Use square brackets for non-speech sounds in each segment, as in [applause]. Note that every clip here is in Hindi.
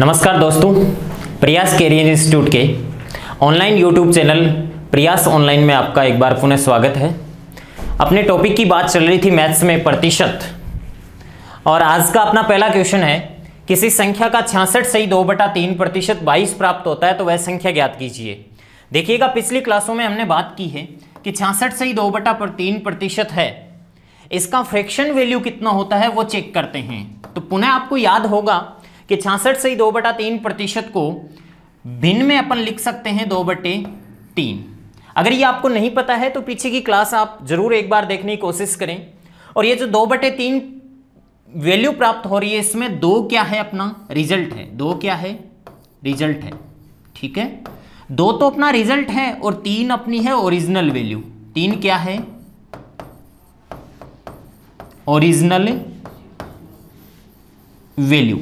नमस्कार दोस्तों प्रयास कैरियर इंस्टीट्यूट के online YouTube channel Prayas online में आपका एक बार पुनः स्वागत है अपने टॉपिक की बात चल रही थी मैथ्स में प्रतिशत और आज का अपना पहला क्वेश्चन है किसी संख्या का छियासठ सही दो बटा तीन प्रतिशत बाईस प्राप्त होता है तो वह संख्या ज्ञात कीजिए देखिएगा पिछली क्लासों में हमने बात की है कि छियासठ सही दो बटा पर तीन प्रतिशत है इसका फ्रैक्शन वैल्यू कितना होता है वो चेक करते हैं तो पुनः आपको याद होगा कि छियासठ से ही दो बटा तीन प्रतिशत को भिन्न में अपन लिख सकते हैं दो बटे तीन अगर ये आपको नहीं पता है तो पीछे की क्लास आप जरूर एक बार देखने की कोशिश करें और ये जो दो बटे तीन वैल्यू प्राप्त हो रही है इसमें दो क्या है अपना रिजल्ट है दो क्या है रिजल्ट है ठीक है दो तो अपना रिजल्ट है और तीन अपनी है ओरिजिनल वैल्यू तीन क्या है ओरिजिनल वैल्यू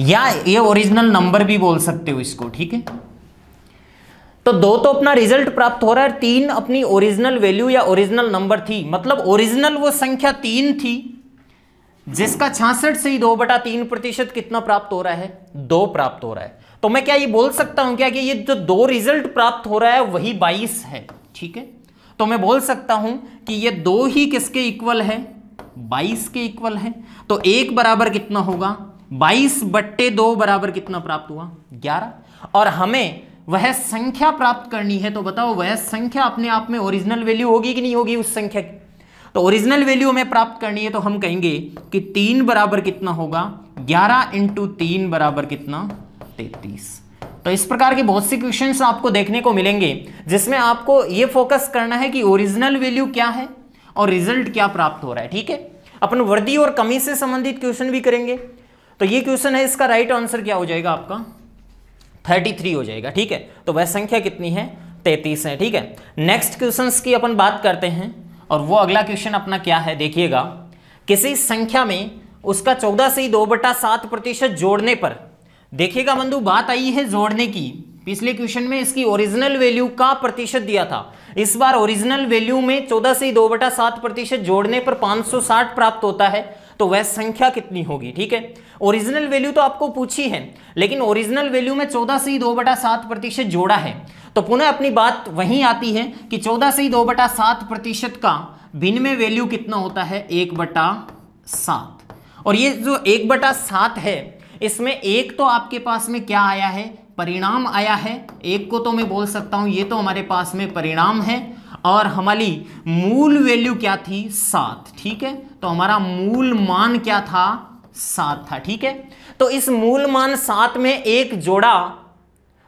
या ये ओरिजिनल नंबर भी बोल सकते हो इसको ठीक है तो दो तो अपना रिजल्ट प्राप्त हो रहा है तीन अपनी ओरिजिनल वैल्यू या ओरिजिनल नंबर थी मतलब ओरिजिनल वो संख्या तीन थी जिसका छियासठ से ही दो बटा तीन प्रतिशत कितना प्राप्त हो रहा है दो प्राप्त हो रहा है तो मैं क्या ये बोल सकता हूं क्या कि ये जो दो रिजल्ट प्राप्त हो रहा है वही बाईस है ठीक है तो मैं बोल सकता हूं कि ये दो ही किसके इक्वल है बाईस के इक्वल है तो एक बराबर कितना होगा बाईस बट्टे दो बराबर कितना प्राप्त हुआ ग्यारह और हमें वह संख्या प्राप्त करनी है तो बताओ वह संख्या अपने आप में ओरिजिनल वैल्यू होगी कि नहीं होगी उस संख्या की तो ओरिजिनल वैल्यू हमें प्राप्त करनी है तो हम कहेंगे कि तीन बराबर कितना होगा ग्यारह इंटू तीन बराबर कितना तैतीस तो इस प्रकार के बहुत से क्वेश्चंस आपको देखने को मिलेंगे जिसमें आपको यह फोकस करना है कि ओरिजिनल वैल्यू क्या है और रिजल्ट क्या प्राप्त हो रहा है ठीक है अपन वर्दी और कमी से संबंधित क्वेश्चन भी करेंगे तो ये क्वेश्चन है इसका राइट आंसर क्या हो जाएगा आपका 33 हो जाएगा ठीक है तो वह संख्या कितनी है 33 है ठीक है नेक्स्ट क्वेश्चन की अपन बात करते हैं और वो अगला क्वेश्चन अपना क्या है देखिएगा किसी संख्या में उसका चौदह से ही दो बटा सात प्रतिशत जोड़ने पर देखिएगा बंधु बात आई है जोड़ने की पिछले क्वेश्चन में इसकी ओरिजिनल वैल्यू का प्रतिशत दिया था इस बार ओरिजिनल वैल्यू में 14 से दो बटा सात प्रतिशत जोड़ने पर 560 प्राप्त होता है तो वह संख्या कितनी होगी ठीक है ओरिजिनल वैल्यू तो आपको पूछी है लेकिन ओरिजिनल वैल्यू में चौदह से ही दो बटा सात प्रतिशत जोड़ा है तो पुनः अपनी बात वहीं आती है कि चौदह से ही दो बटा सात प्रतिशत का भिन्न में वैल्यू कितना होता है एक बटा सात और ये जो एक बटा सात है इसमें एक तो आपके पास में क्या आया है परिणाम आया है एक को तो मैं बोल सकता हूं ये तो हमारे पास में परिणाम है और हमारी मूल वैल्यू क्या थी सात ठीक है तो हमारा मूल मान क्या था सात था ठीक है तो इस मूल मान सात में एक जोड़ा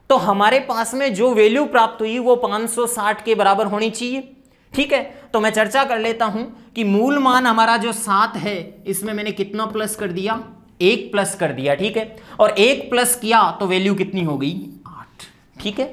तो हमारे पास में जो वैल्यू प्राप्त हुई वो 560 के बराबर होनी चाहिए ठीक है तो मैं चर्चा कर लेता हूं कि मूल मान हमारा जो सात है इसमें मैंने कितना प्लस कर दिया एक प्लस कर दिया ठीक है और एक प्लस किया तो वैल्यू कितनी हो गई आठ ठीक है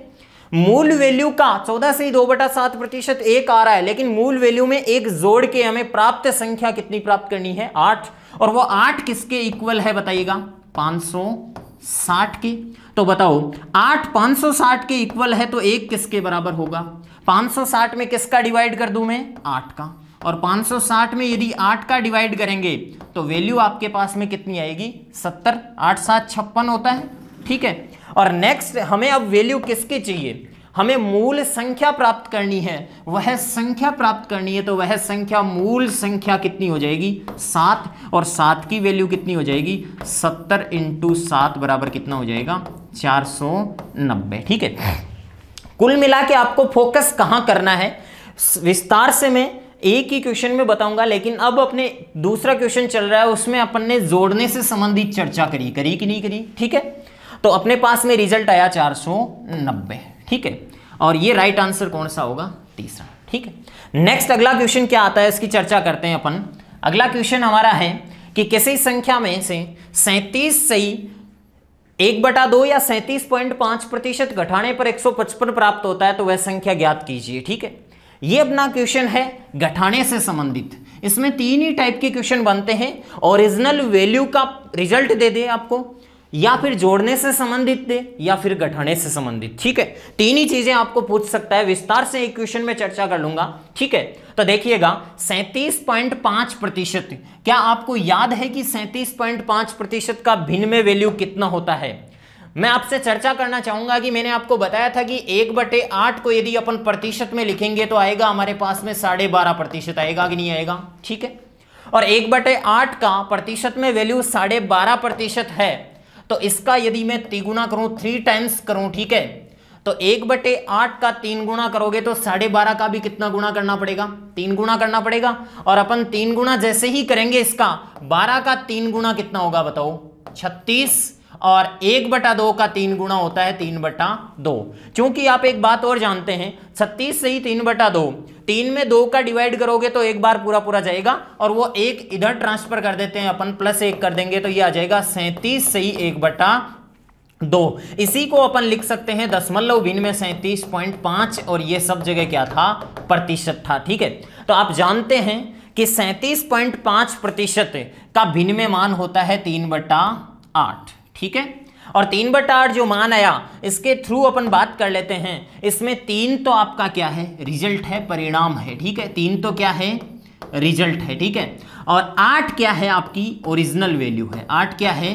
मूल वैल्यू का चौदह से ही दो बटा सात प्रतिशत एक आ रहा है लेकिन मूल वैल्यू में एक जोड़ के हमें प्राप्त संख्या कितनी प्राप्त करनी है आठ और वो आठ किसके इक्वल है बताइएगा 560 के तो बताओ आठ 560 के इक्वल है तो एक किसके बराबर होगा 560 में किसका डिवाइड कर दू मैं आठ का और 560 में यदि आठ का डिवाइड करेंगे तो वैल्यू आपके पास में कितनी आएगी सत्तर आठ सात छप्पन होता है ठीक है और नेक्स्ट हमें अब वैल्यू किसके चाहिए हमें मूल संख्या प्राप्त करनी है वह संख्या प्राप्त करनी है तो वह संख्या मूल संख्या कितनी हो जाएगी सात और सात की वैल्यू कितनी हो जाएगी सत्तर इंटू सात बराबर कितना हो जाएगा चार सौ नब्बे ठीक है कुल मिला के आपको फोकस कहां करना है विस्तार से मैं एक ही क्वेश्चन में बताऊंगा लेकिन अब अपने दूसरा क्वेश्चन चल रहा है उसमें अपन ने जोड़ने से संबंधित चर्चा करी करी कि नहीं करी ठीक है तो अपने पास में रिजल्ट आया चार सौ नब्बे ठीक है और ये राइट आंसर कौन सा होगा तीसरा ठीक है नेक्स्ट अगला क्वेश्चन क्या आता है इसकी चर्चा करते हैं अपन अगला क्वेश्चन हमारा है कि किसी संख्या में से सैंतीस सही एक बटा दो या सैंतीस पॉइंट पांच प्रतिशत घटाने पर एक सौ पचपन प्राप्त होता है तो वह संख्या ज्ञात कीजिए ठीक है ये अपना क्वेश्चन है घटाने से संबंधित इसमें तीन ही टाइप के क्वेश्चन बनते हैं ओरिजिनल वैल्यू का रिजल्ट दे दे आपको या फिर जोड़ने से संबंधित थे या फिर गठाने से संबंधित ठीक है तीन ही चीजें आपको पूछ सकता है विस्तार से इक्वेशन में चर्चा कर लूंगा ठीक है तो देखिएगा सैंतीस पॉइंट पांच प्रतिशत क्या आपको याद है कि सैंतीस पॉइंट पांच प्रतिशत का भिन्न में वैल्यू कितना होता है मैं आपसे चर्चा करना चाहूंगा कि मैंने आपको बताया था कि एक बटे आठ को यदि अपन प्रतिशत में लिखेंगे तो आएगा हमारे पास में साढ़े बारह प्रतिशत आएगा कि नहीं आएगा ठीक है और एक बटे आठ का प्रतिशत में वैल्यू साढ़े बारह प्रतिशत है तो इसका यदि मैं तिगुना करूं थ्री टाइम्स करूं ठीक है तो एक बटे आठ का तीन गुणा करोगे तो साढ़े बारह का भी कितना गुणा करना पड़ेगा तीन गुणा करना पड़ेगा और अपन तीन गुणा जैसे ही करेंगे इसका बारह का तीन गुणा कितना होगा बताओ छत्तीस और एक बटा दो का तीन गुणा होता है तीन बटा दो चूंकि आप एक बात और जानते हैं छत्तीस से ही तीन बटा दो तीन में दो का डिवाइड करोगे तो एक बार पूरा पूरा जाएगा और वो एक इधर ट्रांसफर कर देते हैं अपन प्लस एक कर देंगे तो ये आ जाएगा सैंतीस से ही एक बटा दो इसी को अपन लिख सकते हैं दशमलव भिन्न में सैंतीस पॉइंट पांच और ये सब जगह क्या था प्रतिशत था ठीक है तो आप जानते हैं कि सैंतीस पॉइंट पांच प्रतिशत का भिन्न में मान होता है तीन बटा आठ ठीक है और तीन बट आठ जो मान आया इसके थ्रू अपन बात कर लेते हैं इसमें तीन तो आपका क्या है रिजल्ट है परिणाम है ठीक है तीन तो क्या है रिजल्ट है ठीक है और आठ क्या है आपकी ओरिजिनल वैल्यू है आठ क्या है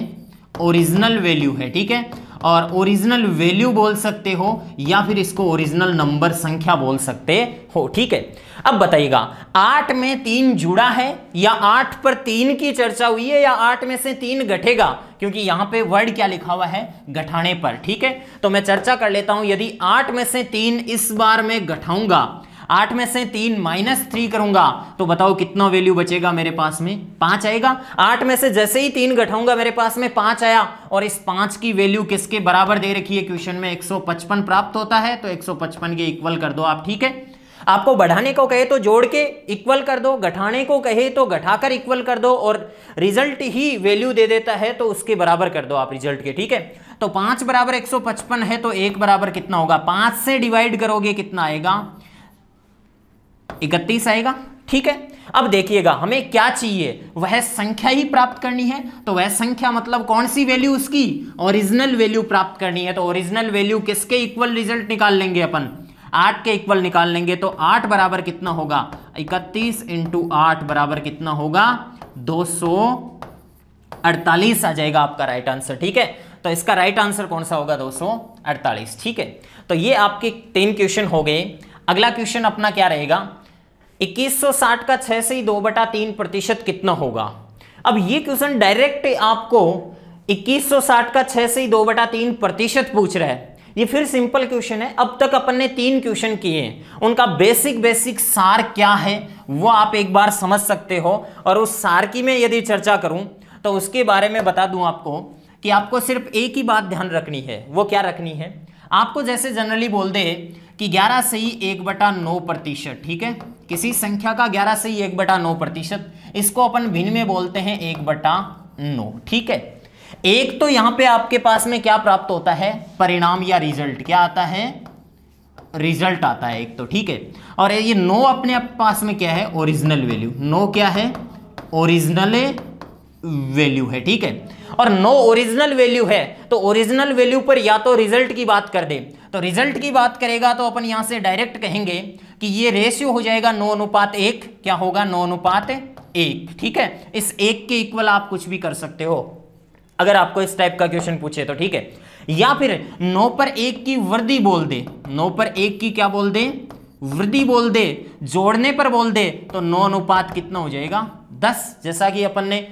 ओरिजिनल वैल्यू है ठीक है और ओरिजिनल वैल्यू बोल सकते हो या फिर इसको ओरिजिनल नंबर संख्या बोल सकते हो ठीक है अब बताइएगा आठ में तीन जुड़ा है या आठ पर तीन की चर्चा हुई है या आठ में से तीन घटेगा क्योंकि यहां पे वर्ड क्या लिखा हुआ है घटाने पर ठीक है तो मैं चर्चा कर लेता हूं यदि आठ में से तीन इस बार में घटाऊंगा आठ में से तीन माइनस थ्री करूंगा तो बताओ कितना वैल्यू बचेगा मेरे पास में पांच आएगा आठ में से जैसे ही तीन घटाऊंगा मेरे पास में पांच आया और इस पांच की वैल्यू किसके बराबर दे रखी है क्वेश्चन में एक प्राप्त होता है तो एक के इक्वल कर दो आप ठीक है आपको बढ़ाने को कहे तो जोड़ के इक्वल कर दो घटाने को कहे तो घटाकर इक्वल कर दो और रिजल्ट ही वैल्यू दे देता है तो उसके बराबर कर दो आप रिजल्ट के ठीक है तो पांच बराबर 155 है तो एक बराबर कितना होगा पांच से डिवाइड करोगे कितना आएगा इकतीस आएगा ठीक है अब देखिएगा हमें क्या चाहिए वह संख्या ही प्राप्त करनी है तो वह संख्या मतलब कौन सी वैल्यू उसकी ओरिजिनल वैल्यू प्राप्त करनी है तो ओरिजिनल वैल्यू किसके इक्वल रिजल्ट निकाल लेंगे अपन आठ के इक्वल निकाल लेंगे तो आठ बराबर कितना होगा इकतीस इंटू आठ बराबर कितना होगा दो सौ अड़तालीस आ जाएगा आपका राइट आंसर ठीक है तो इसका राइट आंसर कौन सा होगा दो सौ अड़तालीस ठीक है तो ये आपके तीन क्वेश्चन हो गए अगला क्वेश्चन अपना क्या रहेगा 2160 का 6 से ही दो बटा तीन प्रतिशत कितना होगा अब ये क्वेश्चन डायरेक्ट आपको 2160 का 6 से ही दो बटा तीन प्रतिशत पूछ रहा है ये फिर सिंपल क्वेश्चन है अब तक अपन ने तीन क्वेश्चन किए उनका बेसिक बेसिक सार क्या है वो आप एक बार समझ सकते हो और उस सार की मैं यदि चर्चा करूं तो उसके बारे में बता दूं आपको कि आपको सिर्फ एक ही बात ध्यान रखनी है वो क्या रखनी है आपको जैसे जनरली बोल दे कि 11 से ही एक बटा नौ प्रतिशत ठीक है किसी संख्या का 11 से ही एक बटा नौ प्रतिशत इसको अपन भिन्न में बोलते हैं एक बटा नौ ठीक है एक तो यहां पे आपके पास में क्या प्राप्त होता है परिणाम या रिजल्ट क्या आता है रिजल्ट आता है एक तो ठीक है और ये नो अपने पास में क्या है ओरिजिनल वैल्यू नो क्या है ओरिजिनल वैल्यू है ठीक है और नो ओरिजिनल वैल्यू है तो ओरिजिनल वैल्यू पर या तो रिजल्ट की बात कर दे तो रिजल्ट की बात करेगा तो अपन यहां से डायरेक्ट कहेंगे कि ये रेशियो हो जाएगा नौ अनुपात एक क्या होगा नौ अनुपात एक ठीक है इस एक के इक्वल आप कुछ भी कर सकते हो अगर आपको इस टाइप का क्वेश्चन पूछे तो ठीक है या फिर नौ पर एक की वृद्धि बोल दे नौ पर एक की क्या बोल दे वृद्धि बोल दे जोड़ने पर बोल दे तो नौ अनुपात कितना हो जाएगा दस जैसा कि अपन ने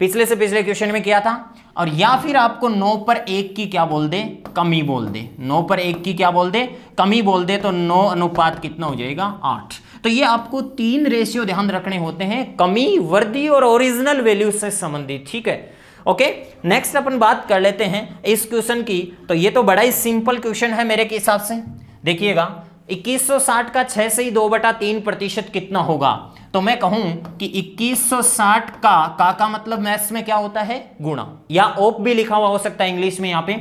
पिछले से पिछले क्वेश्चन में किया था और या फिर आपको नौ पर एक की क्या बोल दे कमी बोल दे नौ पर एक की क्या बोल दे कमी बोल दे तो नौ अनुपात कितना हो जाएगा आठ तो ये आपको तीन रेशियो ध्यान रखने होते हैं कमी वर्दी और ओरिजिनल वैल्यू से संबंधित ठीक है ओके नेक्स्ट अपन बात कर लेते हैं इस क्वेश्चन की तो ये तो बड़ा ही सिंपल क्वेश्चन है मेरे के हिसाब से देखिएगा 2160 का 6 से ही दो बटा तीन प्रतिशत कितना होगा तो मैं कहूं कि 2160 का का का मतलब मैथ्स में क्या होता है गुणा या ओप भी लिखा हुआ हो सकता है इंग्लिश में यहां पे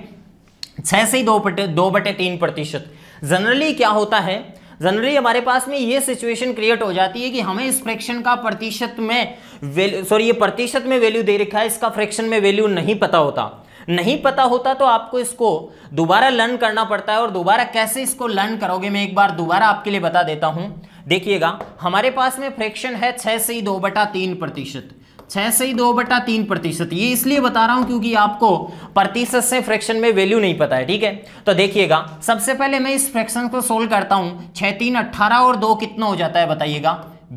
छह से ही दो बटे दो बटे तीन प्रतिशत जनरली क्या होता है जनरली हमारे पास में ये सिचुएशन क्रिएट हो जाती है कि हमें इस फ्रैक्शन का प्रतिशत में सॉरी ये प्रतिशत में वैल्यू दे रखा है इसका फ्रैक्शन में वैल्यू नहीं पता होता नहीं पता होता तो आपको इसको दोबारा लर्न करना पड़ता है और दोबारा कैसे इसको लर्न करोगे मैं एक बार दोबारा आपके लिए बता देता हूं देखिएगा हमारे पास में फ्रैक्शन है छह से ही दो बटा तीन प्रतिशत छह से ही दो बटा तीन प्रतिशत ये इसलिए बता रहा हूं क्योंकि आपको प्रतिशत से फ्रैक्शन में वैल्यू नहीं पता है ठीक है तो देखिएगा सबसे पहले मैं इस फ्रैक्शन को सोल्व करता हूं छह तीन अट्ठारह और दो कितना हो जाता है बताइएगा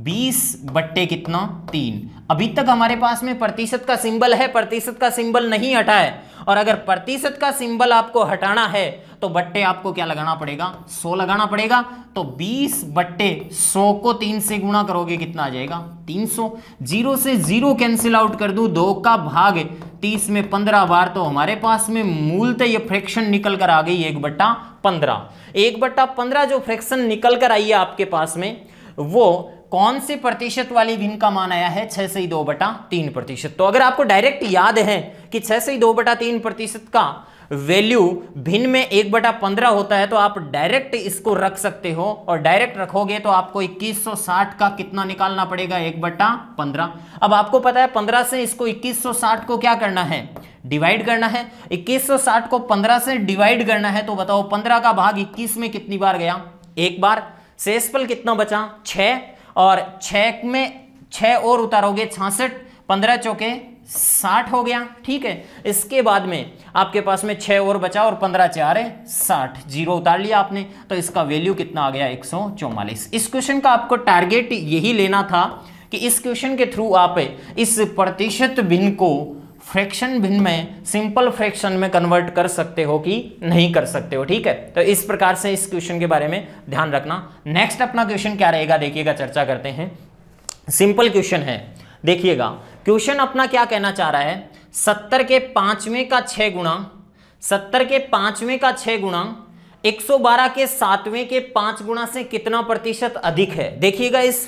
बीस बट्टे कितना तीन अभी तक हमारे पास में प्रतिशत का सिंबल है प्रतिशत का सिंबल नहीं हटा है और अगर प्रतिशत का सिंबल आपको हटाना है तो बट्टे आपको क्या लगाना पड़ेगा 100 लगाना पड़ेगा तो 20 बट्टे 100 को 3 से गुणा करोगे कितना आ जाएगा 300 जीरो से जीरो कैंसिल आउट कर दू दो का भाग 30 में 15 बार तो हमारे पास में मूलतः ये फ्रैक्शन निकल कर आ गई एक बट्टा पंद्रह एक बट्टा पंद्रह जो फ्रैक्शन निकल कर आई है आपके पास में वो कौन से प्रतिशत वाली भिन्न का मान आया है छह से ही दो बटा तीन प्रतिशत तो अगर आपको डायरेक्ट याद है कि छह से ही दो बटा तीन प्रतिशत का वैल्यू भिन्न में एक बटा पंद्रह होता है तो आप डायरेक्ट इसको रख सकते हो और डायरेक्ट रखोगे तो आपको 2160 का कितना निकालना पड़ेगा एक बटा पंद्रह अब आपको पता है पंद्रह से इसको 2160 को क्या करना है डिवाइड करना है 2160 को पंद्रह से डिवाइड करना है तो बताओ पंद्रह का भाग इक्कीस में कितनी बार गया एक बार शेषफल कितना बचा छ और छ में छ और उतारोगे छासठ पंद्रह चौके साठ हो गया ठीक है इसके बाद में आपके पास में छह और बचा और पंद्रह चार है साठ जीरो उतार लिया आपने तो इसका वैल्यू कितना आ गया एक सौ चौवालीस इस क्वेश्चन का आपको टारगेट यही लेना था कि इस क्वेश्चन के थ्रू आप इस प्रतिशत भिन्न को फ्रैक्शन भिन्न में सिंपल फ्रैक्शन में कन्वर्ट कर सकते हो कि नहीं कर सकते हो ठीक है तो इस प्रकार से इस क्वेश्चन के बारे में ध्यान रखना नेक्स्ट अपना क्वेश्चन क्या रहेगा देखिएगा चर्चा करते हैं सिंपल क्वेश्चन है देखिएगा क्वेश्चन अपना क्या कहना चाह रहा है सत्तर के पांचवें का छः गुणा सत्तर के पांचवें का छह गुणा 112 के सातवें के पांच गुणा से कितना प्रतिशत अधिक है देखिएगा इस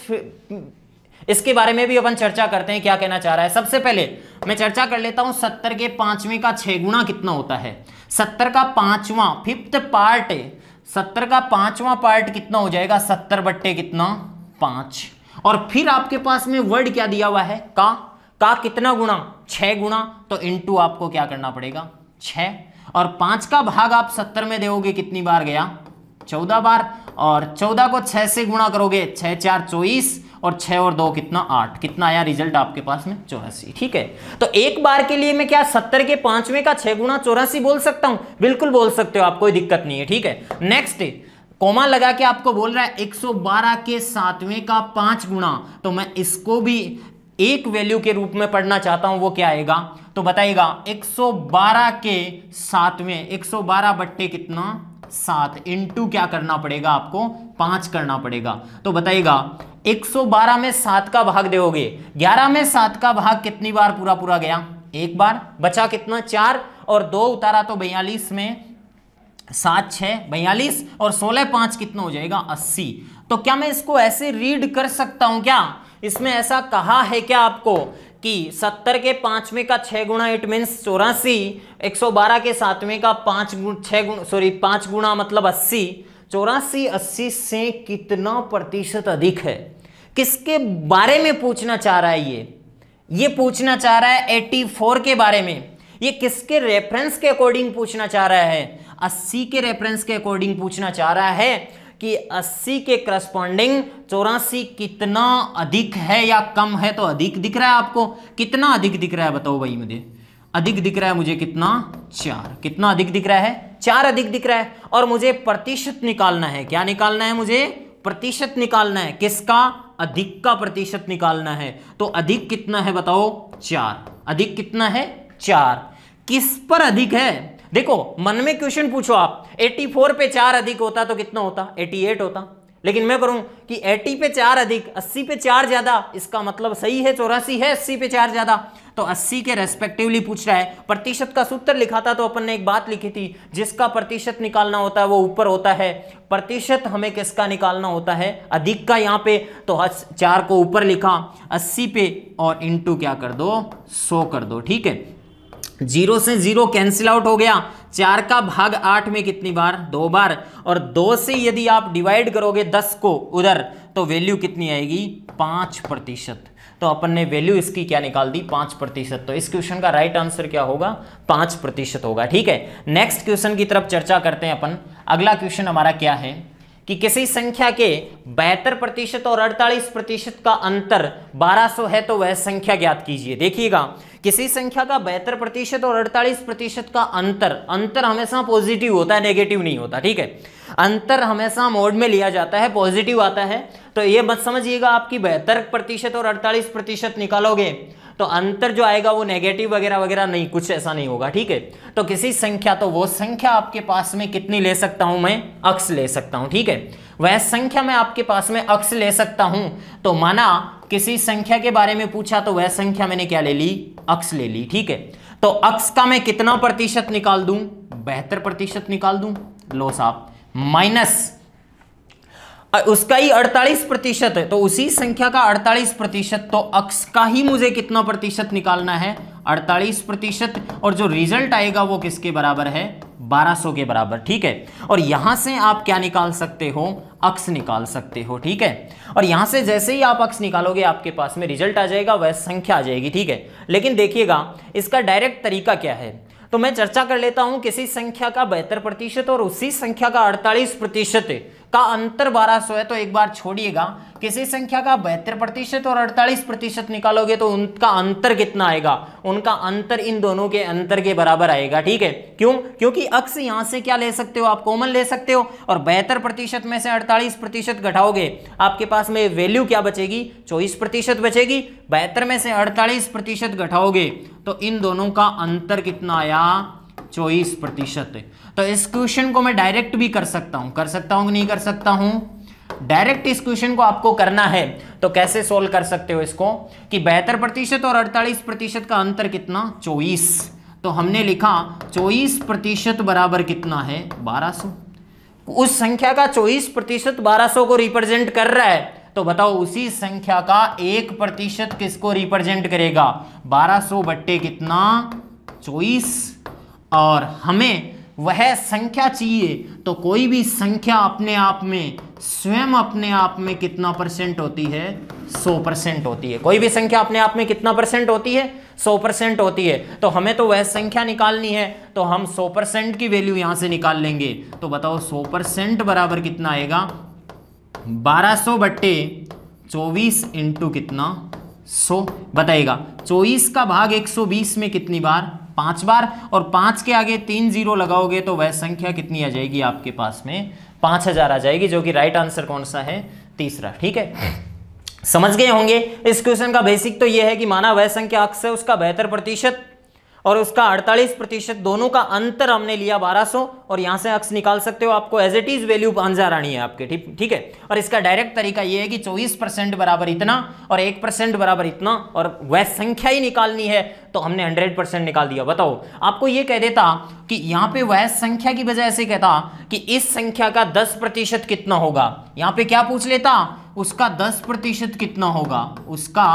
इसके बारे में भी अपन चर्चा करते हैं क्या कहना चाह रहा है सबसे पहले मैं चर्चा कर लेता हूं सत्तर के पांचवें का छः गुणा कितना होता है सत्तर का पांचवा फिफ्थ पार्ट सत्तर का पांचवा पार्ट कितना हो जाएगा सत्तर बट्टे कितना पांच और फिर आपके पास में वर्ड क्या दिया हुआ है का का कितना गुणा छः गुणा तो इनटू आपको क्या करना पड़ेगा छ और पांच का भाग आप सत्तर में दोगे कितनी बार गया चौदह बार और चौदह को छह से गुणा करोगे छह चार चौबीस और छह और दो कितना आठ कितना आया रिजल्ट आपके पास में चौरासी ठीक है तो एक बार के लिए मैं क्या सत्तर के पांचवें का छह गुणा चौरासी बोल सकता हूं बिल्कुल बोल सकते हो आप कोई दिक्कत नहीं है ठीक है नेक्स्ट कोमा लगा के आपको बोल रहा है 112 के सातवें का पांच गुणा तो मैं इसको भी एक वैल्यू के रूप में पढ़ना चाहता हूं वो क्या आएगा तो बताइएगा 112 के सातवें 112 बट्टे कितना सात इंटू क्या करना पड़ेगा आपको पांच करना पड़ेगा तो बताइएगा 112 में सात का भाग दोगे 11 में सात का भाग कितनी बार पूरा पूरा गया एक बार बचा कितना चार और दो उतारा तो बयालीस में सात छः बयालीस और सोलह पाँच कितना हो जाएगा अस्सी तो क्या मैं इसको ऐसे रीड कर सकता हूँ क्या इसमें ऐसा कहा है क्या आपको कि सत्तर के पाँचवें का छः गुणा इट मीन्स चौरासी एक सौ बारह के सातवें का पाँच गुण छः गुण सॉरी पाँच गुणा मतलब अस्सी चौरासी अस्सी से कितना प्रतिशत अधिक है किसके बारे में पूछना चाह रहा है ये ये पूछना चाह रहा है 84 के बारे में ये किसके रेफरेंस के अकॉर्डिंग पूछना चाह रहा है 80 के रेफरेंस के अकॉर्डिंग पूछना चाह रहा है कि 80 के करस्पॉन्डिंग चौरासी कितना अधिक है या कम है तो अधिक दिख रहा है आपको कितना अधिक दिख रहा है बताओ भाई मुझे अधिक दिख रहा है मुझे कितना चार कितना अधिक दिख रहा है चार अधिक दिख रहा है और मुझे प्रतिशत निकालना है क्या निकालना है मुझे प्रतिशत निकालना है किसका अधिक का प्रतिशत निकालना है तो अधिक कितना है बताओ चार अधिक कितना है चार किस पर अधिक है देखो मन में क्वेश्चन पूछो आप 84 पे चार अधिक होता तो कितना होता 88 होता लेकिन मैं करूं कि 80 पे चार अधिक 80 पे चार ज्यादा इसका मतलब सही है चौरासी है 80 पे चार ज्यादा तो 80 के रेस्पेक्टिवली पूछ रहा है प्रतिशत का सूत्र लिखा था तो अपन ने एक बात लिखी थी जिसका प्रतिशत निकालना होता है वो ऊपर होता है प्रतिशत हमें किसका निकालना होता है अधिक का यहां पे तो चार को ऊपर लिखा अस्सी पे और इंटू क्या कर दो सौ कर दो ठीक है जीरो से जीरो कैंसिल आउट हो गया चार का भाग आठ में कितनी बार दो बार और दो से यदि आप डिवाइड करोगे दस को उधर तो वैल्यू कितनी आएगी पांच प्रतिशत तो अपन ने वैल्यू इसकी क्या निकाल दी पांच प्रतिशत तो इस क्वेश्चन का राइट आंसर क्या होगा पांच प्रतिशत होगा ठीक है नेक्स्ट क्वेश्चन की तरफ चर्चा करते हैं अपन अगला क्वेश्चन हमारा क्या है कि किसी संख्या के बहत्तर प्रतिशत और अड़तालीस प्रतिशत का अंतर 1200 है तो वह संख्या ज्ञात कीजिए देखिएगा किसी संख्या का बहत्तर प्रतिशत और अड़तालीस प्रतिशत का अंतर अंतर हमेशा पॉजिटिव होता है नेगेटिव नहीं होता ठीक है अंतर हमेशा मोड में लिया जाता है पॉजिटिव आता है तो यह मत समझिएगा आपकी बेहतर प्रतिशत और अड़तालीस प्रतिशत निकालोगे तो अंतर जो आएगा वो नेगेटिव वगैरह वगैरह नहीं कुछ ऐसा नहीं होगा ठीक है तो किसी संख्या तो वो संख्या आपके पास में कितनी ले सकता हूं मैं अक्स ले सकता हूं ठीक है वह संख्या मैं आपके पास में अक्स ले सकता हूं तो माना किसी संख्या के बारे में पूछा तो वह संख्या मैंने क्या ले ली अक्स ले ली ठीक है तो अक्स का मैं कितना प्रतिशत निकाल दूं बेहतर प्रतिशत निकाल दूं लो साहब माइनस उसका ही 48 प्रतिशत है तो उसी संख्या का 48 प्रतिशत तो अक्स का ही मुझे कितना प्रतिशत निकालना है 48 प्रतिशत और जो रिजल्ट आएगा वो किसके बराबर है 1200 के बराबर ठीक है और यहां से आप क्या निकाल सकते हो अक्स निकाल सकते हो ठीक है और यहां से जैसे ही आप अक्स निकालोगे आपके पास में रिजल्ट आ जाएगा वह संख्या आ जाएगी ठीक है लेकिन देखिएगा इसका डायरेक्ट तरीका क्या है तो मैं चर्चा कर लेता हूं किसी संख्या का बेहतर प्रतिशत और उसी संख्या का 48 प्रतिशत का अंतर 1200 है तो एक बार छोड़िएगा किसी संख्या का बहत्तर प्रतिशत और 48 प्रतिशत निकालोगे तो उनका अंतर कितना आएगा उनका अंतर इन दोनों के अंतर के बराबर आएगा ठीक है क्यों क्योंकि अक्ष यहां से क्या ले सकते हो आप कॉमन ले सकते हो और बहत्तर प्रतिशत में से 48 प्रतिशत घटाओगे आपके पास में वैल्यू क्या बचेगी चौबीस प्रतिशत बचेगी बेहतर में से अड़तालीस प्रतिशत घटाओगे तो इन दोनों का अंतर कितना आया चौबीस प्रतिशत तो इस क्वेश्चन को मैं डायरेक्ट भी कर सकता हूं कर सकता हूं नहीं कर सकता हूं डायरेक्ट इस क्वेश्चन को आपको करना है तो कैसे सोल्व कर सकते हो इसको कि बेहतर प्रतिशत और अड़तालीस प्रतिशत का अंतर कितना चौबीस तो हमने लिखा चौबीस प्रतिशत बराबर कितना है बारह सो उस संख्या का चौबीस प्रतिशत बारह को रिप्रेजेंट कर रहा है तो बताओ उसी संख्या का एक प्रतिशत किसको रिप्रेजेंट करेगा बारह सो बट्टे कितना चौबीस और हमें वह संख्या चाहिए तो कोई भी संख्या अपने आप में स्वयं अपने आप में कितना परसेंट होती है 100 परसेंट होती है कोई भी संख्या अपने आप में कितना परसेंट होती है 100 परसेंट होती है तो हमें तो वह संख्या निकालनी है तो हम 100 परसेंट की वैल्यू यहां से निकाल लेंगे तो बताओ 100 परसेंट बराबर कितना आएगा 1200 सौ बट्टे चौबीस इंटू कितना सो बताएगा चौबीस का भाग बीस में कितनी बार पांच बार और पांच के आगे तीन जीरो लगाओगे तो वह संख्या कितनी आ जाएगी आपके पास में पांच हजार आ जाएगी जो कि राइट आंसर कौन सा है तीसरा ठीक है समझ गए होंगे इस क्वेश्चन का बेसिक तो यह है कि माना वह संख्या अक्ष है उसका बेहतर प्रतिशत और उसका 48 प्रतिशत दोनों का अंतर हमने लिया 1200 और यहां से अक्स निकाल सकते हो आपको as it is value answer रानी है आपके ठीक ठीक है और इसका डायरेक्ट तरीका यह है कि 24 परसेंट बराबर इतना और 1 परसेंट बराबर इतना और वह संख्या ही निकालनी है तो हमने 100 परसेंट निकाल दिया बताओ आपको यह कह देता कि यहां पर वह संख्या की वजह से कहता कि इस संख्या का दस कितना होगा यहां पर क्या पूछ लेता उसका दस कितना होगा उसका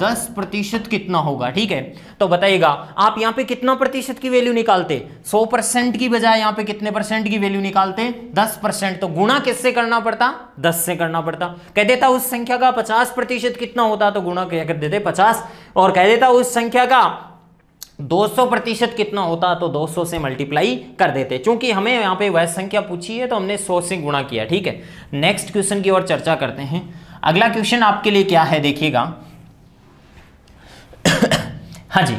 दस प्रतिशत कितना होगा ठीक है तो बताइएगा आप यहां पे कितना प्रतिशत की वैल्यू निकालते सौ परसेंट की बजाय यहां पे कितने परसेंट की वैल्यू निकालते दस परसेंट तो गुणा किससे करना पड़ता दस से करना पड़ता कह देता उस संख्या का पचास प्रतिशत कितना होता तो गुणा क्या कर देते पचास और कह देता उस संख्या का 200 प्रतिशत कितना होता तो 200 से मल्टीप्लाई कर देते क्योंकि हमें यहां पे वह संख्या पूछी है तो हमने 100 से गुणा किया ठीक है नेक्स्ट क्वेश्चन की ओर चर्चा करते हैं अगला क्वेश्चन आपके लिए क्या है देखिएगा हाँ जी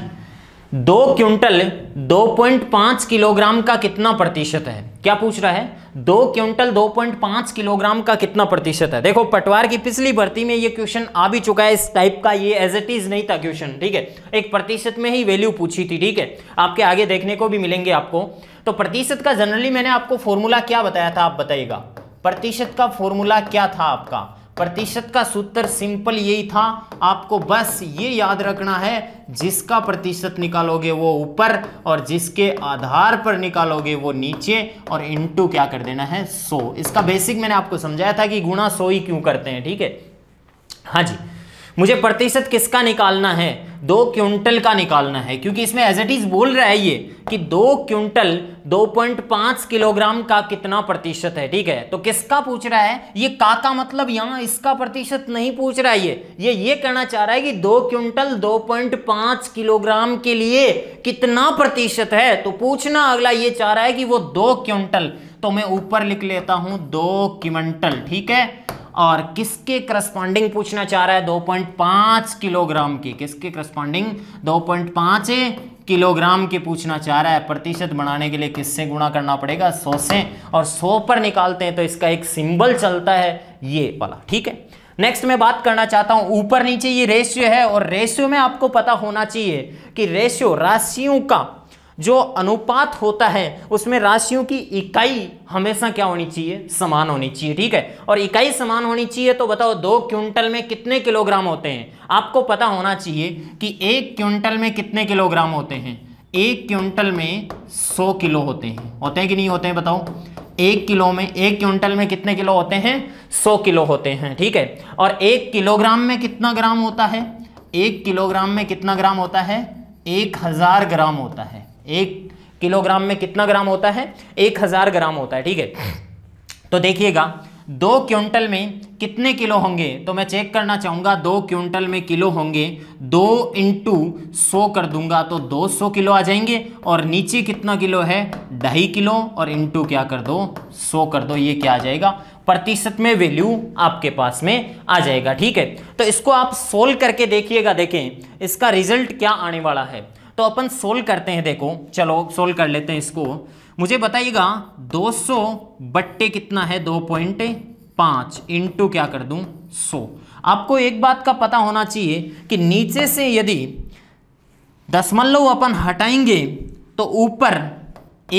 दो क्विंटल 2.5 किलोग्राम का कितना प्रतिशत है क्या पूछ रहा है दो क्विंटल 2.5 किलोग्राम का कितना प्रतिशत है देखो पटवार की पिछली भर्ती में ये क्वेश्चन आ भी चुका है इस टाइप का ये एज इट इज नहीं था क्वेश्चन ठीक है एक प्रतिशत में ही वैल्यू पूछी थी ठीक है आपके आगे देखने को भी मिलेंगे आपको तो प्रतिशत का जनरली मैंने आपको फॉर्मूला क्या बताया था आप बताइएगा प्रतिशत का फॉर्मूला क्या था आपका प्रतिशत का सूत्र सिंपल यही था आपको बस ये याद रखना है जिसका प्रतिशत निकालोगे वो ऊपर और जिसके आधार पर निकालोगे वो नीचे और इनटू क्या कर देना है सो इसका बेसिक मैंने आपको समझाया था कि गुणा सो ही क्यों करते हैं ठीक है हाँ जी मुझे प्रतिशत किसका निकालना है दो क्विंटल का निकालना है क्योंकि इसमें एज एट इज बोल रहा है ये कि दो क्विंटल 2.5 किलोग्राम का कितना प्रतिशत है ठीक है तो किसका पूछ रहा है ये का का मतलब यहां इसका प्रतिशत नहीं पूछ रहा है ये ये ये कहना चाह रहा है कि दो क्विंटल 2.5 किलोग्राम के लिए कितना प्रतिशत है तो पूछना अगला ये चाह रहा है कि वो दो क्विंटल तो मैं ऊपर लिख लेता हूं दो क्विंटल ठीक है और किसके करस्पॉन्डिंग पूछना चाह रहा है 2.5 किलोग्राम की किसके करस्पॉन्डिंग 2.5 किलोग्राम की पूछना चाह रहा है प्रतिशत बनाने के लिए किससे गुणा करना पड़ेगा सौ से और सौ पर निकालते हैं तो इसका एक सिंबल चलता है ये वाला ठीक है नेक्स्ट मैं बात करना चाहता हूं ऊपर नीचे ये रेशियो है और रेशियो में आपको पता होना चाहिए कि रेशियो राशियों का जो अनुपात होता है उसमें राशियों की इकाई हमेशा क्या होनी चाहिए समान होनी चाहिए ठीक है और इकाई समान होनी चाहिए तो बताओ दो क्विंटल में कितने किलोग्राम होते हैं आपको पता होना चाहिए कि एक क्विंटल में कितने किलोग्राम होते हैं एक क्विंटल में सौ किलो होते हैं होते हैं कि नहीं होते हैं बताओ एक किलो में एक क्विंटल में कितने किलो होते हैं सौ किलो होते हैं ठीक है और एक किलोग्राम में कितना ग्राम होता है एक किलोग्राम में कितना ग्राम होता है एक हज़ार ग्राम होता है एक किलोग्राम में कितना ग्राम होता है एक हज़ार ग्राम होता है ठीक है तो देखिएगा दो क्विंटल में कितने किलो होंगे तो मैं चेक करना चाहूंगा दो क्विंटल में किलो होंगे दो इंटू सौ कर दूंगा तो दो सौ किलो आ जाएंगे और नीचे कितना किलो है ढाई किलो और इंटू क्या कर दो सौ कर दो ये क्या आ जाएगा प्रतिशत में वैल्यू आपके पास में आ जाएगा ठीक है तो इसको आप सोल्व करके देखिएगा देखें इसका रिजल्ट क्या आने वाला है तो अपन सोल्व करते हैं देखो चलो सोल्व कर लेते हैं इसको मुझे बताइएगा 200 बट्टे कितना है दो पॉइंट पांच इंटू क्या कर दूँ 100 आपको एक बात का पता होना चाहिए कि नीचे से यदि दशमलव अपन हटाएंगे तो ऊपर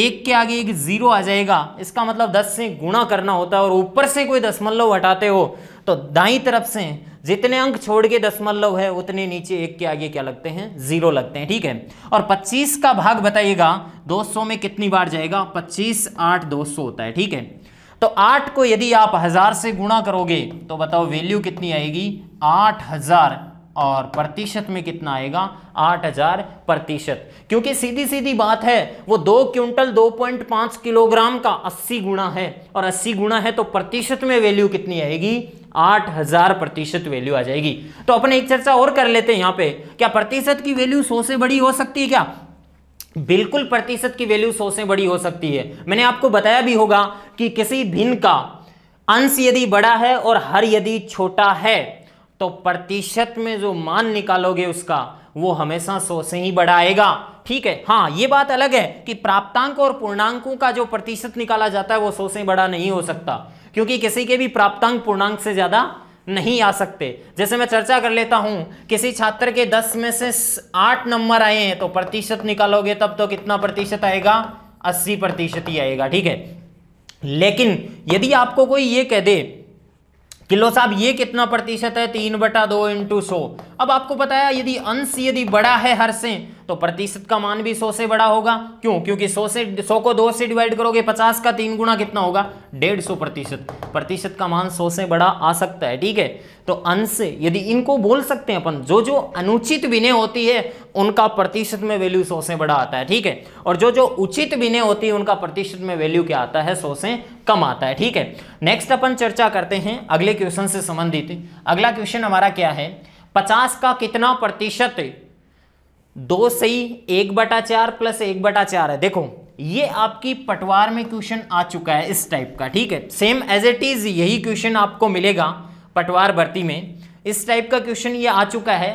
एक के आगे एक जीरो आ जाएगा इसका मतलब दस से गुणा करना होता है और ऊपर से कोई दशमलव हटाते हो तो दाई तरफ से जितने अंक छोड़ के दशमलव है उतने नीचे एक के आगे क्या लगते हैं जीरो लगते हैं ठीक है और 25 का भाग बताइएगा 200 में कितनी बार जाएगा 25 आठ 200 होता है ठीक है तो आठ को यदि आप हजार से गुणा करोगे तो बताओ वैल्यू कितनी आएगी आठ हजार और प्रतिशत में कितना आएगा आठ हजार प्रतिशत क्योंकि सीधी सीधी बात है वो दो क्विंटल दो पॉइंट पांच किलोग्राम का अस्सी गुणा है और अस्सी गुणा है तो प्रतिशत में वैल्यू कितनी आएगी आठ हजार प्रतिशत वैल्यू आ जाएगी तो अपने एक चर्चा और कर लेते हैं यहाँ पे क्या प्रतिशत की वैल्यू सौ से बड़ी हो सकती है क्या बिल्कुल प्रतिशत की वैल्यू सौ से बड़ी हो सकती है मैंने आपको बताया भी होगा कि किसी भिन्न का अंश यदि बड़ा है और हर यदि छोटा है तो प्रतिशत में जो मान निकालोगे उसका वो हमेशा सौ से ही बढ़ाएगा ठीक है हाँ ये बात अलग है कि प्राप्तांक और पूर्णांकों का जो प्रतिशत निकाला जाता है वो सौ से बड़ा नहीं हो सकता क्योंकि किसी के भी प्राप्तांक पूर्णांक से ज़्यादा नहीं आ सकते जैसे मैं चर्चा कर लेता हूं किसी छात्र के दस में से आठ नंबर आए हैं तो प्रतिशत निकालोगे तब तो कितना प्रतिशत आएगा अस्सी प्रतिशत ही आएगा ठीक है लेकिन यदि आपको कोई ये कह दे किलो साहब ये कितना प्रतिशत है तीन बटा दो इंटू सो अब आपको पता है यदि अंश यदि बड़ा है हर से तो प्रतिशत का मान भी सौ से बड़ा होगा क्यों क्योंकि सौ से सौ को दो से डिवाइड करोगे पचास का तीन गुना कितना होगा डेढ़ सौ प्रतिशत प्रतिशत का मान सौ से बड़ा आ सकता है ठीक है तो अंश यदि इनको बोल सकते हैं अपन जो जो अनुचित विनय होती है उनका प्रतिशत में वैल्यू सौ से बड़ा आता है ठीक है और जो जो उचित विनय होती है उनका प्रतिशत में वैल्यू क्या आता है सौ से कम आता है ठीक है नेक्स्ट अपन चर्चा करते हैं अगले क्वेश्चन से संबंधित अगला क्वेश्चन हमारा क्या है पचास का कितना प्रतिशत दो सही एक बटा चार प्लस एक बटा चार है देखो ये आपकी पटवार में क्वेश्चन आ चुका है इस टाइप का ठीक है सेम एज इट इज यही क्वेश्चन आपको मिलेगा पटवार भर्ती में इस टाइप का क्वेश्चन ये आ चुका है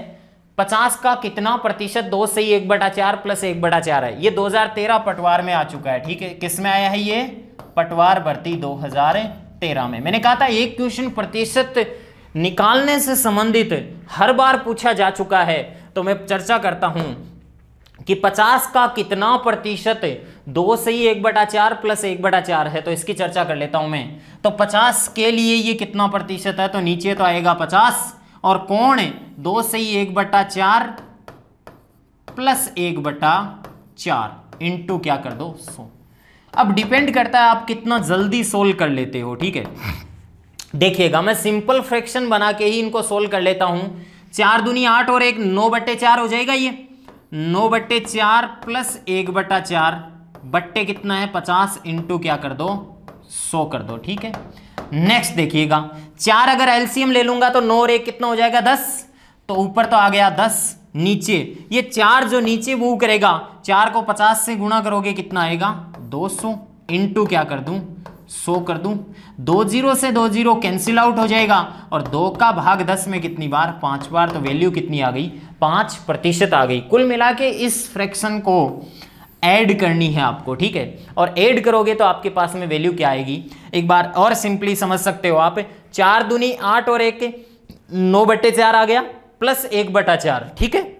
पचास का कितना प्रतिशत दो से ही एक बटा चार प्लस एक बटा चार है ये 2013 पटवार में आ चुका है ठीक है किस में आया है ये पटवार भर्ती 2013 में मैंने कहा था एक क्वेश्चन प्रतिशत निकालने से संबंधित हर बार पूछा जा चुका है तो मैं चर्चा करता हूं कि 50 का कितना प्रतिशत दो से ही एक बटा चार प्लस एक बटा चार है तो इसकी चर्चा कर लेता हूं मैं तो 50 के लिए ये कितना प्रतिशत है तो नीचे तो आएगा 50 और कोण दो से ही एक बटा चार प्लस एक बटा चार इंटू क्या कर दो सो अब डिपेंड करता है आप कितना जल्दी सोल्व कर लेते हो ठीक है [laughs] देखिएगा मैं सिंपल फ्रैक्शन बना के ही इनको सोल्व कर लेता हूं चार दुनी आठ और एक नौ बट्टे चार हो जाएगा ये नौ बट्टे चार प्लस एक बट्टा चार बट्टे कितना है पचास इंटू क्या कर दो सौ कर दो ठीक है नेक्स्ट देखिएगा चार अगर एलसीएम ले लूंगा तो नौ और एक कितना हो जाएगा दस तो ऊपर तो आ गया दस नीचे ये चार जो नीचे मूव करेगा चार को पचास से गुणा करोगे कितना आएगा दो सौ क्या कर दू सो कर दूं दो जीरो से दो जीरो कैंसिल आउट हो जाएगा और दो का भाग दस में कितनी बार पांच बार तो वैल्यू कितनी आ गई पांच प्रतिशत आ गई कुल मिला के इस फ्रैक्शन को ऐड करनी है आपको ठीक है और ऐड करोगे तो आपके पास में वैल्यू क्या आएगी एक बार और सिंपली समझ सकते हो आप चार दुनी आठ और एक नौ बट्टे चार आ गया प्लस एक बटा चार ठीक है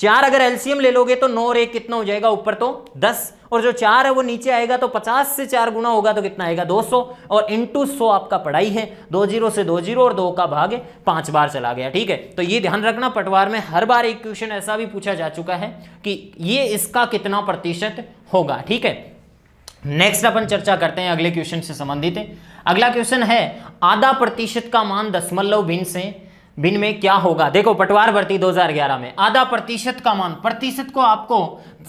चार अगर एलसीएम ले लोगे तो नौ और एक कितना हो जाएगा ऊपर तो दस और जो चार है वो नीचे आएगा तो पचास से चार गुना होगा तो कितना आएगा दो सौ और इंटू सौ आपका पढ़ाई है दो जीरो से दो जीरो और दो का भाग पांच बार चला गया ठीक है तो ये ध्यान रखना पटवार में हर बार एक क्वेश्चन ऐसा भी पूछा जा चुका है कि ये इसका कितना प्रतिशत होगा ठीक है नेक्स्ट अपन चर्चा करते हैं अगले क्वेश्चन से संबंधित अगला क्वेश्चन है आधा प्रतिशत का मान दशमलव भिन्न से बिन में क्या होगा देखो पटवार भर्ती 2011 में आधा प्रतिशत का मान प्रतिशत को आपको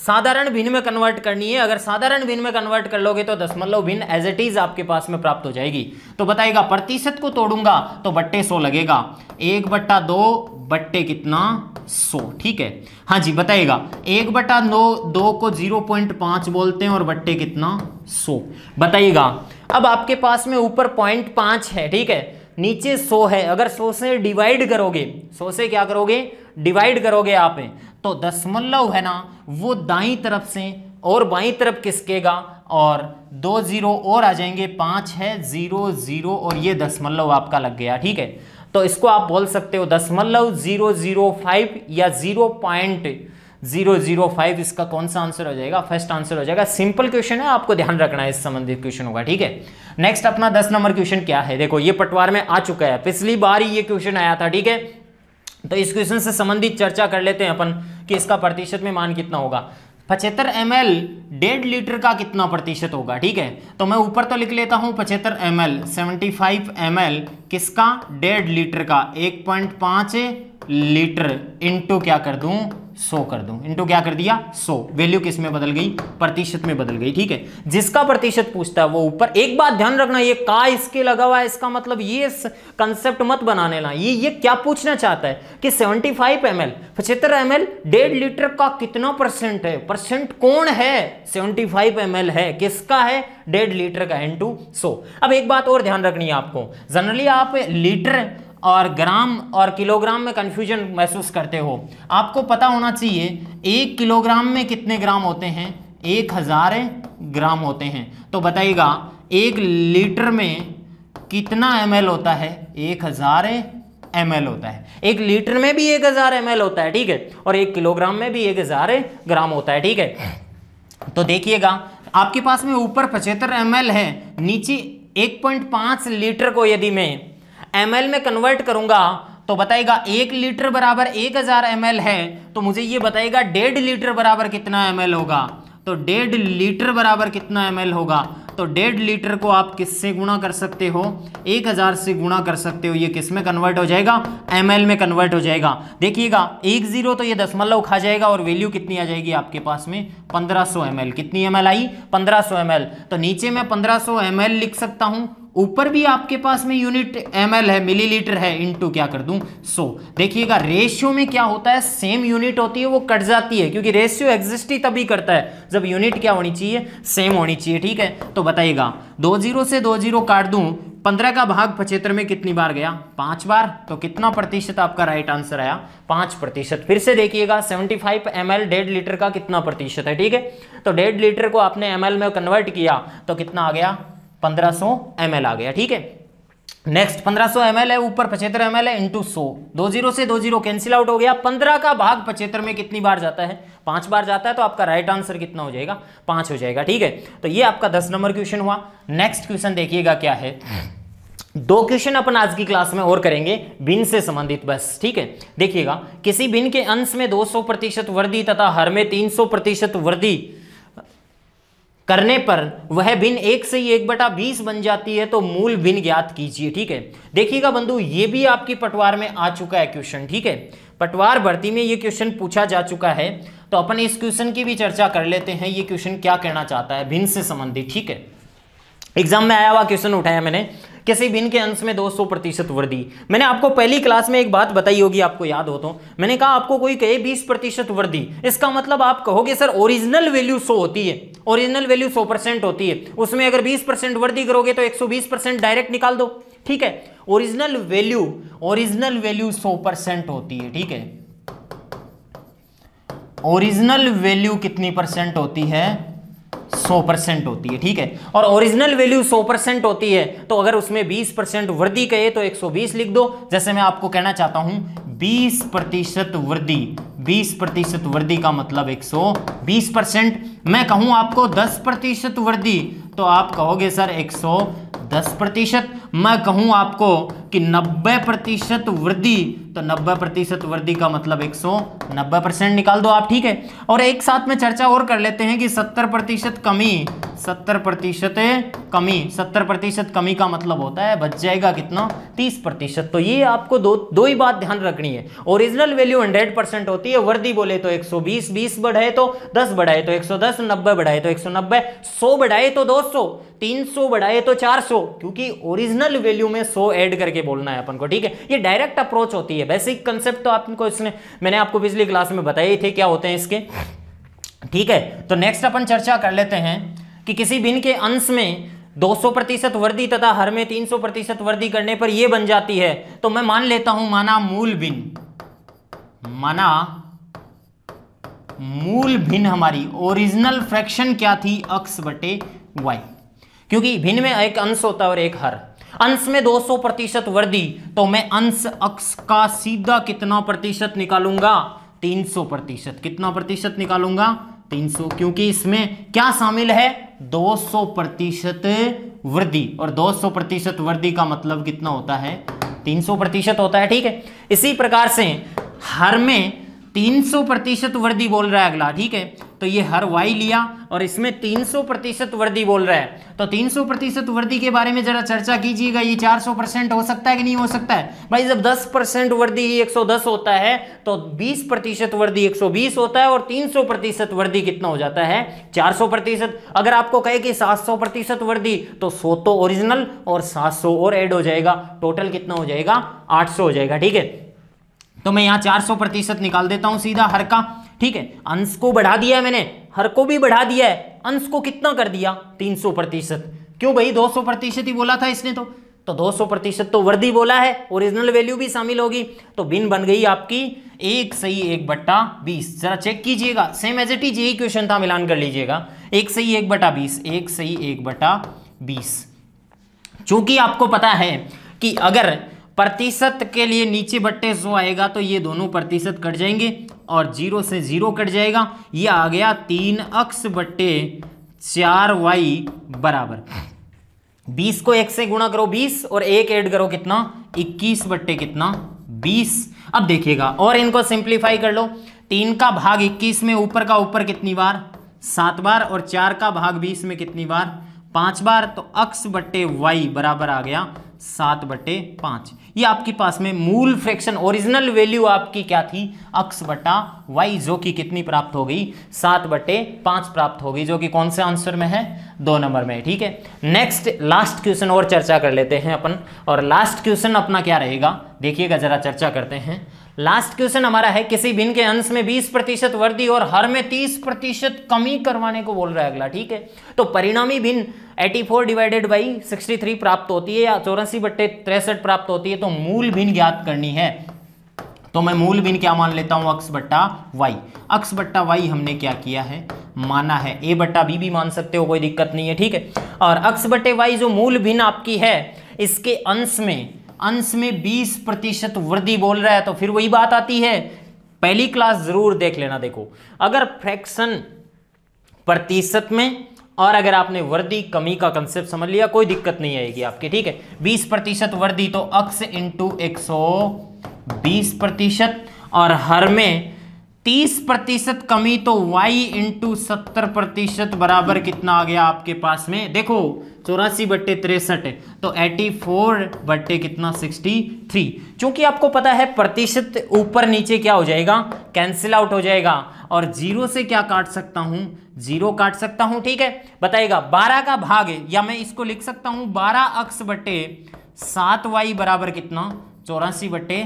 साधारण भिन्न में कन्वर्ट करनी है अगर साधारण भिन्न में कन्वर्ट कर लोगे तो दसमलव मतलब भिन्न एज इट इज आपके पास में प्राप्त हो जाएगी तो बताएगा प्रतिशत को तोड़ूंगा तो बट्टे सो लगेगा एक बट्टा दो बट्टे कितना सो ठीक है हाँ जी बताइएगा एक बट्टा दो, दो को जीरो पॉइंट पांच बोलते हैं और बट्टे कितना सो बताइएगा अब आपके पास में ऊपर पॉइंट पांच है ठीक है नीचे सो है अगर सो से डिवाइड करोगे सो से क्या करोगे डिवाइड करोगे आप तो दशमलव है ना वो दाई तरफ से और बाई तरफ किसकेगा और दो जीरो और आ जाएंगे पांच है जीरो जीरो और ये दशमलव आपका लग गया ठीक है तो इसको आप बोल सकते हो दशमलव जीरो जीरो फाइव या zero point zero zero five इसका कौन सा आंसर हो जाएगा फर्स्ट आंसर हो जाएगा सिंपल क्वेश्चन है आपको ध्यान रखना है इस संबंधित क्वेश्चन होगा ठीक है नेक्स्ट अपना दस नंबर क्वेश्चन क्या है देखो ये पटवार में आ चुका है पिछली बार ही ये क्वेश्चन आया था ठीक है तो इस क्वेश्चन से संबंधित चर्चा कर लेते हैं अपन कि इसका प्रतिशत में मान कितना होगा पचहत्तर एम एल डेढ़ लीटर का कितना प्रतिशत होगा ठीक है तो मैं ऊपर तो लिख लेता हूं पचहत्तर M L seventy five M L किसका डेढ़ लीटर का एक पॉइंट पांच लीटर इंटू क्या कर दूँ सौ कर दूं इनटू क्या कर दिया सौ वैल्यू किस में बदल गई प्रतिशत में बदल गई ठीक है जिसका प्रतिशत पूछता है वो ऊपर एक बात ध्यान रखना ये का इसके लगा हुआ है इसका मतलब ये कंसेप्ट मत बनाने ला ये ये क्या पूछना चाहता है कि 75 फाइव एम एल पचहत्तर एम एल डेढ़ लीटर का कितना परसेंट है परसेंट कौन है सेवेंटी फाइव एम एल है किसका है डेढ़ लीटर का इंटू सौ अब एक बात और ध्यान रखनी है आपको जनरली आप लीटर और ग्राम और किलोग्राम में कन्फ्यूजन महसूस करते हो आपको पता होना चाहिए एक किलोग्राम में कितने ग्राम होते हैं एक हज़ार ग्राम होते हैं तो बताइएगा एक लीटर में कितना एम होता है एक हज़ार एम होता है एक लीटर में भी एक हज़ार एम होता है ठीक है और एक किलोग्राम में भी एक हज़ार ग्राम होता है ठीक है तो देखिएगा आपके पास में ऊपर पचहत्तर एम है नीचे 1.5 लीटर को यदि मैं एम में कन्वर्ट करूंगा तो बताएगा एक लीटर बराबर एक हजार एम है तो मुझे ये बताएगा डेढ़ लीटर बराबर कितना एम होगा तो डेढ़ लीटर बराबर कितना एम होगा तो डेढ़ लीटर को आप किससे गुणा कर सकते हो एक हज़ार से गुणा कर सकते हो ये किस में कन्वर्ट हो जाएगा एम में कन्वर्ट हो जाएगा देखिएगा एक ज़ीरो तो ये दसमलव खा जाएगा और वैल्यू कितनी आ जाएगी आपके पास में 1500 सौ कितनी एम आई 1500 सौ तो नीचे मैं 1500 सौ लिख सकता हूं ऊपर भी आपके पास में यूनिट एम है मिलीलीटर है इनटू क्या कर दूं सो देखिएगा रेशियो में क्या होता है सेम यूनिट होती है वो कट जाती है क्योंकि रेशियो एग्जिस्ट ही तभी करता है जब यूनिट क्या होनी चाहिए सेम होनी चाहिए ठीक है तो बताइएगा दो जीरो से दो जीरो काट दूं पंद्रह का भाग पचहत्तर में कितनी बार गया पांच बार तो कितना प्रतिशत आपका राइट आंसर आया पांच प्रतिशत फिर से देखिएगा सेवेंटी फाइव एम डेढ़ लीटर का कितना प्रतिशत है ठीक है तो डेढ़ लीटर को आपने एम में कन्वर्ट किया तो कितना आ गया पंद्रह सौ आ गया ठीक है नेक्स्ट 1500 ml है ऊपर पचहत्तर ml है इंटू सो दो जीरो से दो जीरो कैंसिल आउट हो गया 15 का भाग पचहत्तर में कितनी बार जाता है पांच बार जाता है तो आपका राइट आंसर कितना हो जाएगा पांच हो जाएगा ठीक है तो ये आपका दस नंबर क्वेश्चन हुआ नेक्स्ट क्वेश्चन देखिएगा क्या है दो क्वेश्चन अपन आज की क्लास में और करेंगे बिन से संबंधित बस ठीक है देखिएगा किसी बिन के अंश में 200 प्रतिशत वृद्धि तथा हर में 300 प्रतिशत वृद्धि करने पर वह भिन्न एक से ही एक बटा बीस बन जाती है तो मूल भिन्न ज्ञात कीजिए ठीक है देखिएगा बंधु ये भी आपकी पटवार में आ चुका है क्वेश्चन ठीक है पटवार भर्ती में ये क्वेश्चन पूछा जा चुका है तो अपन इस क्वेश्चन की भी चर्चा कर लेते हैं ये क्वेश्चन क्या कहना चाहता है भिन्न से संबंधित ठीक है एग्जाम में आया हुआ क्वेश्चन उठाया मैंने किसी बिन के अंश में 200 प्रतिशत वृद्धि मैंने आपको पहली क्लास में एक बात बताई होगी आपको याद हो तो मैंने कहा आपको कोई कहे 20 प्रतिशत वृद्धि इसका मतलब आप कहोगे सर ओरिजिनल वैल्यू 100 होती है ओरिजिनल वैल्यू 100 परसेंट होती है उसमें अगर 20 परसेंट वृद्धि करोगे तो 120 परसेंट डायरेक्ट निकाल दो ठीक है ओरिजिनल वैल्यू ओरिजिनल वैल्यू सो परसेंट होती है ठीक है ओरिजिनल वैल्यू कितनी परसेंट होती है सौ परसेंट होती है ठीक है और ओरिजिनल वैल्यू सौ परसेंट होती है तो अगर उसमें बीस परसेंट वृद्धि कहे तो एक सौ बीस लिख दो जैसे मैं आपको कहना चाहता हूं बीस प्रतिशत वृद्धि बीस प्रतिशत वृद्धि का मतलब एक सौ बीस परसेंट मैं कहूं आपको दस प्रतिशत वृद्धि तो आप कहोगे सर 110 प्रतिशत मैं कहूं आपको कि 90 प्रतिशत वृद्धि तो 90 प्रतिशत वृद्धि का मतलब 190 परसेंट निकाल दो आप ठीक है और एक साथ में चर्चा और कर लेते हैं कि 70 प्रतिशत कमी 70 प्रतिशत कमी 70 प्रतिशत कमी का मतलब होता है बच जाएगा कितना 30 प्रतिशत तो ये आपको दो दो ही बात ध्यान रखनी है ओरिजिनल वैल्यू 100 परसेंट होती है वर्दी बोले तो 120 20 बीस बढ़ाए तो 10 बढ़ाए तो 110 90 बढ़ाए तो 190 100 बढ़ाए तो दोस्त सौ तीन सौ बढ़ाए तो चार सौ क्योंकि ओरिजिनल वैल्यू में सौ ऐड करके बोलना है अपन को ठीक है ये डायरेक्ट अप्रोच होती है बेसिक कंसेप्ट तो आपको इसने मैंने आपको पिछली क्लास में बताए थे क्या होते हैं इसके ठीक है तो नेक्स्ट अपन चर्चा कर लेते हैं कि किसी बिन के अंश में 200 प्रतिशत वृद्धि तथा हर में 300 प्रतिशत वृद्धि करने पर यह बन जाती है तो मैं मान लेता हूं माना मूल बिन माना मूल भिन्न हमारी ओरिजिनल फ्रैक्शन क्या थी अक्स बटे वाई क्योंकि भिन्न में एक अंश होता है और एक हर अंश में 200 प्रतिशत वृद्धि तो मैं अंश अक्ष का सीधा कितना प्रतिशत निकालूंगा 300 प्रतिशत कितना प्रतिशत निकालूंगा 300 क्योंकि इसमें क्या शामिल है 200 प्रतिशत वृद्धि और 200 प्रतिशत वृद्धि का मतलब कितना होता है 300 प्रतिशत होता है ठीक है इसी प्रकार से हर में 300 प्रतिशत वर्दी बोल रहा है अगला ठीक है तो ये हर वाई लिया और इसमें 300 प्रतिशत वर्दी बोल रहा है तो 300 प्रतिशत वर्दी के बारे में जरा चर्चा कीजिएगा ये 400 परसेंट हो सकता है कि नहीं हो सकता है भाई जब 10 परसेंट वर्दी 110 होता है तो 20 प्रतिशत वर्दी 120 होता है और 300 प्रतिशत वर्दी कितना हो जाता है 400 प्रतिशत अगर आपको कहे कि 700 प्रतिशत वर्दी तो सो तो ओरिजिनल और सौ और एड हो जाएगा टोटल कितना हो जाएगा सौ हो जाएगा ठीक है तो मैं यहाँ 400 प्रतिशत निकाल देता हूँ सीधा हर का ठीक है अंश को बढ़ा दिया है मैंने हर को भी बढ़ा दिया है अंश को कितना कर दिया 300 प्रतिशत क्यों भाई 200 प्रतिशत ही बोला था इसने तो तो 200 प्रतिशत तो वर्दी बोला है ओरिजिनल वैल्यू भी शामिल होगी तो बिन बन गई आपकी एक सही एक बट्टा बीस जरा चेक कीजिएगा सेम एज एट इज यही क्वेश्चन था मिलान कर लीजिएगा एक सही एक बटा बीस एक सही एक बटा बीस चूंकि आपको पता है कि अगर प्रतिशत के लिए नीचे बट्टे सो आएगा तो ये दोनों प्रतिशत कट जाएंगे और जीरो से जीरो कट जाएगा ये आ गया तीन अक्स बट्टे चार वाई बराबर बीस को एक से गुणा करो बीस और एक ऐड करो कितना इक्कीस बट्टे कितना बीस अब देखिएगा और इनको सिंप्लीफाई कर लो तीन का भाग इक्कीस में ऊपर का ऊपर कितनी बार सात बार और चार का भाग बीस में कितनी बार पांच बार तो अक्स बट्टे वाई बराबर आ गया सात बटे पांच ये आपके पास में मूल फ्रैक्शन ओरिजिनल वैल्यू आपकी क्या थी अक्स बटा वाई जो कि कितनी प्राप्त हो गई सात बटे पांच प्राप्त हो गई जो कि कौन से आंसर में है दो नंबर में ठीक है नेक्स्ट लास्ट क्वेश्चन और चर्चा कर लेते हैं अपन और लास्ट क्वेश्चन अपना क्या रहेगा देखिएगा जरा चर्चा करते हैं लास्ट क्वेश्चन हमारा है किसी भिन्न के अंश में 20 प्रतिशत वृद्धि और हर में 30 प्रतिशत कमी करवाने को बोल रहा है अगला ठीक है तो परिणामी भिन्न 84 डिवाइडेड बाई 63 प्राप्त होती है या चौरासी बट्टे तिरसठ प्राप्त होती है तो मूल भिन्न ज्ञात करनी है तो मैं मूल भिन्न क्या मान लेता हूं अक्स बट्टा वाई अक्स बट्टा वाई हमने क्या किया है माना है ए बट्टा बी भी मान सकते हो कोई दिक्कत नहीं है ठीक है और अक्स बट्टे वाई जो मूल भिन्न आपकी है इसके अंश में अंश में 20 प्रतिशत वृद्धि बोल रहा है तो फिर वही बात आती है पहली क्लास जरूर देख लेना देखो अगर फ्रैक्शन प्रतिशत में और अगर आपने वृद्धि कमी का कंसेप्ट समझ लिया कोई दिक्कत नहीं आएगी आपकी ठीक है 20 प्रतिशत वृद्धि तो अक्स इंटू एक सौ बीस प्रतिशत और हर में तीस प्रतिशत कमी तो y इंटू सत्तर प्रतिशत बराबर कितना आ गया आपके पास में देखो चौरासी बट्टे तिरसठ तो 84 बट्टे कितना 63 चूंकि आपको पता है प्रतिशत ऊपर नीचे क्या हो जाएगा कैंसिल आउट हो जाएगा और जीरो से क्या काट सकता हूँ जीरो काट सकता हूं ठीक है बताइएगा बारह का भाग या मैं इसको लिख सकता हूं बारह अक्स बट्टे सात वाई बराबर कितना चौरासी बट्टे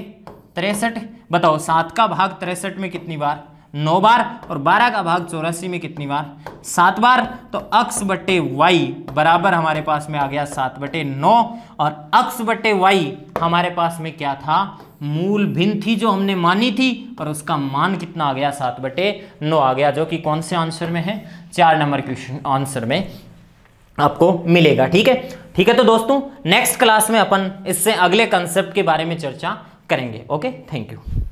तिरसठ बताओ सात का भाग तिरसठ में कितनी बार नौ बार और बारह का भाग चौरासी में कितनी बार सात बार तो अक्स बटे वाई बराबर हमारे पास में आ गया सात बटे नौ और अक्स बटे वाई हमारे पास में क्या था मूल भिन्न थी जो हमने मानी थी और उसका मान कितना आ गया सात बटे नौ आ गया जो कि कौन से आंसर में है चार नंबर क्वेश्चन आंसर में आपको मिलेगा ठीक है ठीक है तो दोस्तों नेक्स्ट क्लास में अपन इससे अगले कंसेप्ट के बारे में चर्चा करेंगे ओके थैंक यू